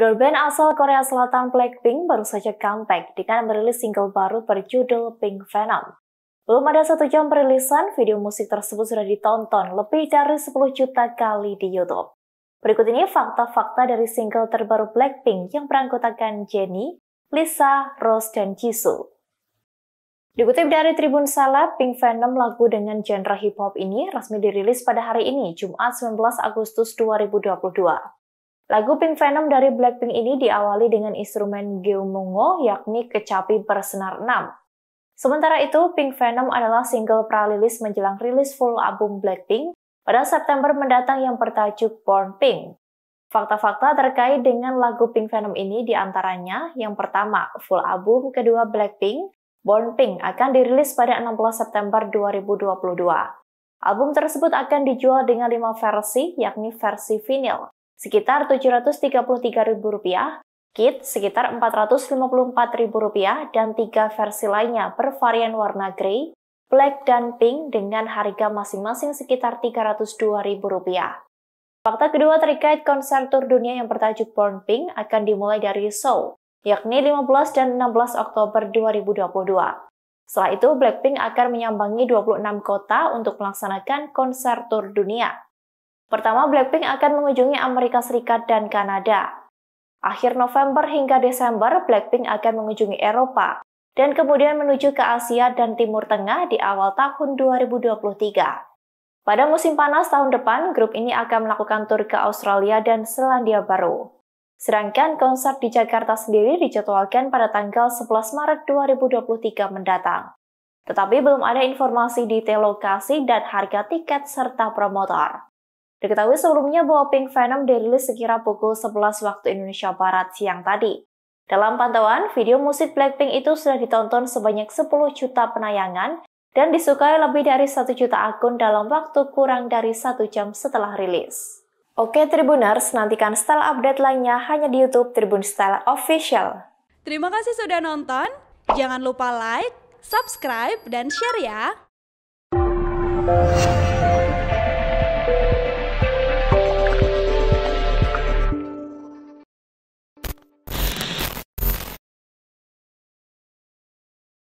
Girl band asal Korea Selatan Blackpink baru saja comeback dengan merilis single baru berjudul Pink Venom. Belum ada satu jam perilisan, video musik tersebut sudah ditonton lebih dari 10 juta kali di YouTube. Berikut ini fakta-fakta dari single terbaru Blackpink yang beranggotakan Jennie, Lisa, Rose, dan Jisoo. Dikutip dari Tribun Seleb, Pink Venom lagu dengan genre hip-hop ini resmi dirilis pada hari ini, Jumat 19 Agustus 2022. Lagu Pink Venom dari Blackpink ini diawali dengan instrumen geumungo yakni kecapi bersenar 6. Sementara itu, Pink Venom adalah single pralilis menjelang rilis full album Blackpink pada September mendatang yang bertajuk Born Pink. Fakta-fakta terkait dengan lagu Pink Venom ini diantaranya, yang pertama, full album kedua Blackpink, Born Pink akan dirilis pada 16 September 2022. Album tersebut akan dijual dengan lima versi, yakni versi vinyl, sekitar Rp733.000, kit sekitar Rp454.000, dan tiga versi lainnya bervarian warna grey, black, dan pink dengan harga masing-masing sekitar Rp302.000. Fakta kedua terkait konser tur dunia yang bertajuk Born Pink akan dimulai dari Seoul, yakni 15 dan 16 Oktober 2022. Setelah itu, Blackpink akan menyambangi 26 kota untuk melaksanakan konser tur dunia. Pertama, Blackpink akan mengunjungi Amerika Serikat dan Kanada. Akhir November hingga Desember, Blackpink akan mengunjungi Eropa dan kemudian menuju ke Asia dan Timur Tengah di awal tahun 2023. Pada musim panas tahun depan, grup ini akan melakukan tur ke Australia dan Selandia Baru. Sedangkan konser di Jakarta sendiri dijadwalkan pada tanggal 11 Maret 2023 mendatang. Tetapi belum ada informasi detail lokasi dan harga tiket serta promotor. Diketahui sebelumnya bahwa Pink Venom dirilis sekira pukul 11 waktu Indonesia Barat siang tadi. Dalam pantauan, video musik Blackpink itu sudah ditonton sebanyak 10 juta penayangan dan disukai lebih dari 1 juta akun dalam waktu kurang dari 1 jam setelah rilis. Oke Tribuners, nantikan style update lainnya hanya di YouTube Tribun Style Official. Terima kasih sudah nonton. Jangan lupa like, subscribe, dan share ya.